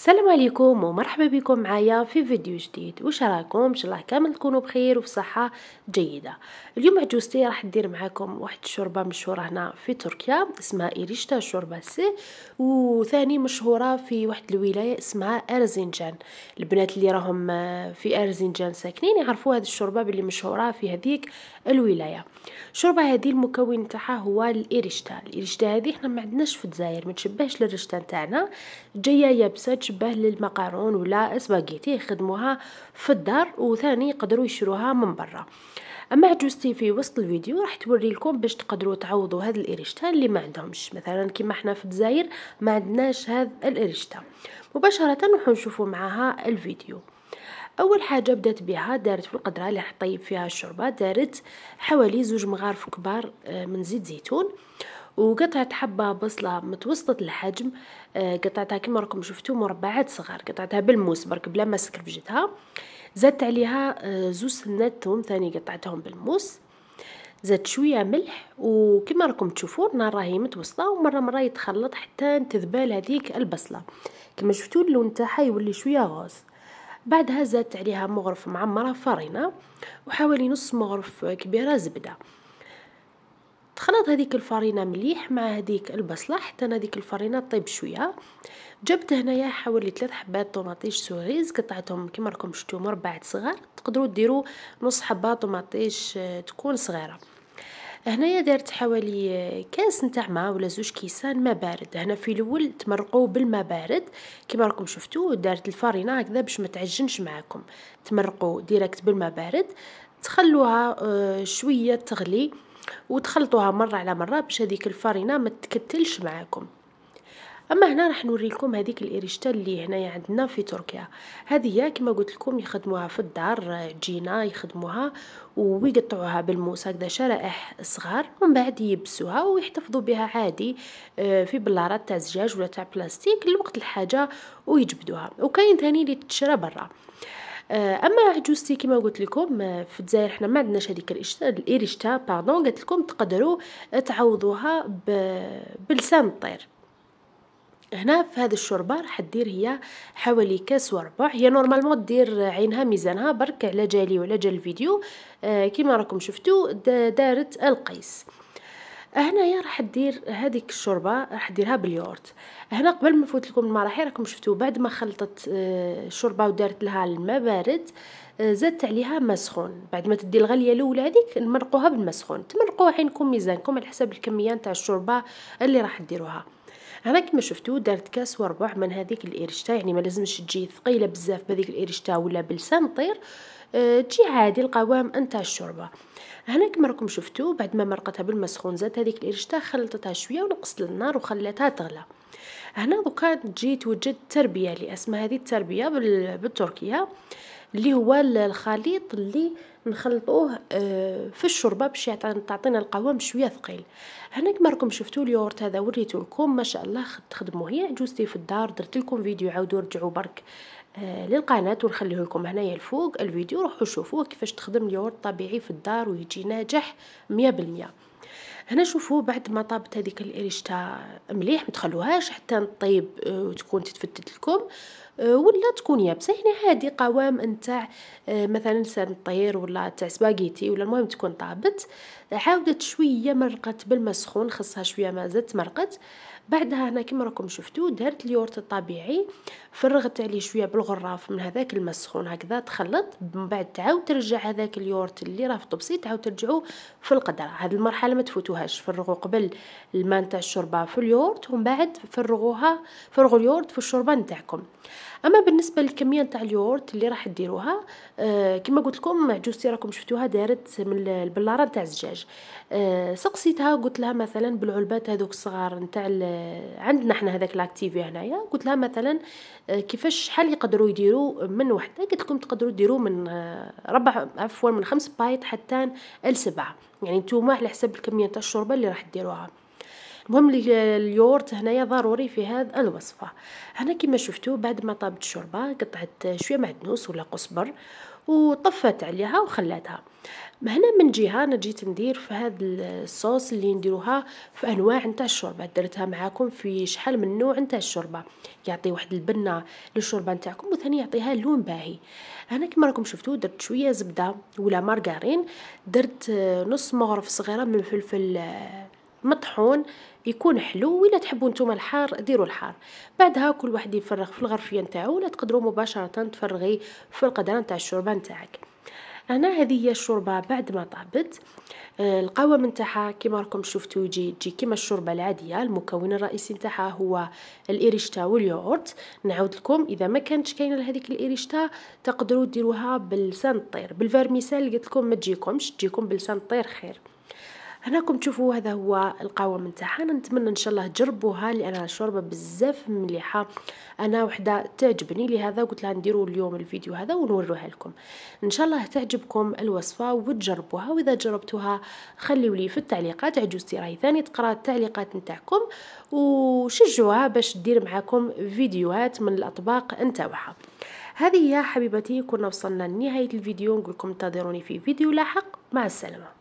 السلام عليكم ومرحبا بكم معايا في فيديو جديد واش راكم ان شاء الله كامل تكونوا بخير وفي صحه جيده اليوم عجوزتي راح ندير معاكم واحد الشوربه مشهوره هنا في تركيا اسمها إريشتا شوربه سي وثاني مشهوره في واحد الولايه اسمها ارزنجان البنات اللي راهم في ارزنجان ساكنين يعرفوا هذه الشوربه باللي مشهوره في هذيك الولايه الشوربه هذه المكون تاعها هو الارشتا الارشتا هذه احنا ما عندناش في الجزائر ما تشبهش للرشتا تاعنا جايه يابسه تشبه للمقارون ولا سباغيتي يخدموها في الدار وثاني يقدروا يشروها من برا اما عجوزتي في وسط الفيديو راح توري لكم باش تقدروا تعوضوا هذا الارشتا اللي ما عندهمش مثلا كيما احنا في الجزائر ما عندناش هذا الارشتا مباشره نروحوا نشوفوا معاها الفيديو اول حاجه بدات بها دارت في القدره اللي طيب فيها الشوربه دارت حوالي زوج مغارف كبار آه، من زيت زيتون وقطعت حبة بصلة متوسطة الحجم آه، قطعتها كما راكم شفتوا مربعات صغار قطعتها بالموس برك بلا ما سكرفجتها زدت عليها آه، زوج سنات ثوم ثاني قطعتهم بالموس زدت شويه ملح وكما راكم تشوفوا النار راهي متوسطه ومره مره يتخلط حتى تذبل هذيك البصله كما شفتوا اللون تاعها يولي شويه غوص بعدها زادت عليها مغرف معمرة فرينة وحوالي نص مغرف كبيرة زبدة تخلط هذيك الفرينه مليح مع هذيك البصله حتى هذيك الفرينه طيب شويه جبت هنايا حوالي ثلاث حبات طوماطيش سوريز قطعتهم كما راكم شفتوا مربعات صغار تقدروا ديروا نص حبه طوماطيش آه، تكون صغيره هنايا درت حوالي كاس نتاع ما ولا زوج كيسان ما بارد هنا في الاول تمرقوا بالما بارد كيما راكم شفتوا دارت الفارينه هكذا باش ما تعجنش معاكم تمرقوا ديريكت بالما بارد تخلوها آه، شويه تغلي وتخلطوها مره على مره باش هذيك الفارينه ما تكتلش معاكم اما هنا راح نوري لكم هذيك الاريشتا اللي هنايا عندنا في تركيا هذه هي كما قلت لكم يخدموها في الدار جينا يخدموها ويقطعوها بالموس هكذا شرائح صغار ومن بعد يبسوها ويحتفظوا بها عادي آه، في بلارات تاع زجاج ولا تاع بلاستيك لوقت الحاجه ويجبدوها وكاين ثاني اللي تشرى برا آه، اما عجوزتي كما قلت لكم آه، في الجزائر حنا ما عندناش هذيك الاريشتا باردون قلت لكم تقدروا تعوضوها بلسان الطير هنا في هذه الشوربه راح دير هي حوالي كاس وربع هي نورمالمون دير عينها ميزانها برك على جالي وعلى جال الفيديو آه كيما راكم شفتوا دارت القيس هنايا راح دير هذيك الشوربه راح ديرها باليورت هنا قبل ما نفوت لكم المراحل راكم شفتوا بعد ما خلطت آه، الشوربه ودارت لها الماء بارد آه، زدت عليها ما سخون بعد ما تدي الغليه الاولى هذيك نمرقوها بالماء سخون تمرقوا عينكم ميزانكم على حساب الكميه نتاع الشوربه اللي راح ديروها انا كما شفتو دارت كاس وربع من هذيك الارشتا يعني ما لازمش تجي ثقيله بزاف بهذيك القرشته ولا بلسان طير آه، تجي عادي القوام انت الشوربه هنا كما راكم شفتو بعد ما مرقتها بالماء سخون زادت هذيك الارشتا خلطتها شويه ونقصت النار وخليتها تغلى هنا دوكا تجي توجد تربيه اللي اسمها هذه التربيه بالتركيه اللي هو الخليط اللي نخلطوه آه، في الشوربه باش تعطينا القوام شويه ثقيل هنا كما راكم شفتوا اليورت هذا وريته لكم ما شاء الله تخدموه هي عجوزتي في الدار درت لكم فيديو عاودوا رجعوا برك آه، للقناه ونخليه لكم هنايا الفوق الفيديو روحوا شوفوه كيفاش تخدم اليورت طبيعي في الدار ويجي ناجح 100% هنا شوفوا بعد ما طابت هذيك الاريشتا مليح ما تخلوهاش حتى طيب وتكون تتفتت لكم آه، ولا تكون يابسه يعني عادي قوام نتاع آه، مثلا لسان الطير ولا تاع سباغيتي ولا المهم تكون طابت عاودت شويه مرقت سخون خصها شويه زدت مرقت بعدها هنا كما راكم شفتوا دارت اليورت الطبيعي فرغت عليه شويه بالغراف من هذاك الماء السخون هكذا تخلط من بعد تعاود ترجع هذاك اليورت اللي راه في الطبسي تعاود ترجعوه في القدره هذه المرحله ما تفوتوهاش فرغوا قبل الماء نتاع الشوربه في اليورت ومن بعد فرغوها فرغوا اليورت في الشوربه نتاعكم اما بالنسبه للكميه نتاع اليورت اللي راح ديروها آه كما قلت لكم عجوزتي راكم شفتوها دارت من البلاره نتاع الزجاج آه سقسيتها قلت لها مثلا بالعلبات هذوك الصغار نتاع عندنا احنا هذاك لاكتيفي هنايا قلت لها مثلا آه، كيفاش شحال يقدروا يديروا من وحده قلت لكم تقدروا ديروا من آه، ربع عفوا من خمس بايت حتى لسبعه يعني نتوما على حسب الكميه تاع الشوربه اللي راح ديروها المهم اليورت هنايا ضروري في هذا الوصفه هنا كما شفتوا بعد ما طابت الشوربه قطعت شويه معدنوس ولا قزبر وطفت عليها وخلاتها هنا من جهه انا جيت ندير في هذا الصوص اللي نديروها في انواع نتاع الشوربه درتها معاكم في شحال من نوع نتاع الشوربه يعطي واحد البنه للشوربه نتاعكم وثاني يعطيها لون باهي هنا كما راكم شفتوا درت شويه زبده ولا مارغارين درت نص مغرف صغيره من فلفل مطحون يكون حلو ولا تحبوا نتوما الحار ديروا الحار بعدها كل واحد يفرغ في الغرفيه نتاعو ولا تقدروا مباشره تفرغي في القدره نتاع الشوربه نتاعك انا هذه هي الشوربه بعد ما طابت آه، القوام نتاعها كما راكم شفتوا يجي تجي كما الشوربه العاديه المكون الرئيسي نتاعها هو الاريشتا واليوغورت نعاود لكم اذا ما كانتش كاينه لهذيك الاريشتا تقدروا ديروها بلسان الطير بالفرميسال قلت لكم ما تجيكمش تجيكم بلسان الطير خير هناكم تشوفوا هذا هو القوام نتاعها نتمنى ان شاء الله تجربوها لان الشوربه بزاف مليحه انا وحده تعجبني لهذا قلت لها نديروا اليوم الفيديو هذا ونوروها لكم ان شاء الله تعجبكم الوصفه وتجربوها واذا جربتوها خليوا لي في التعليقات عجوزتي راهي ثاني تقرا التعليقات نتاعكم وشجعوها باش دير معاكم فيديوهات من الاطباق نتاعها هذه هي حبيبتي كنا وصلنا لنهايه الفيديو نقول لكم انتظروني في فيديو لاحق مع السلامه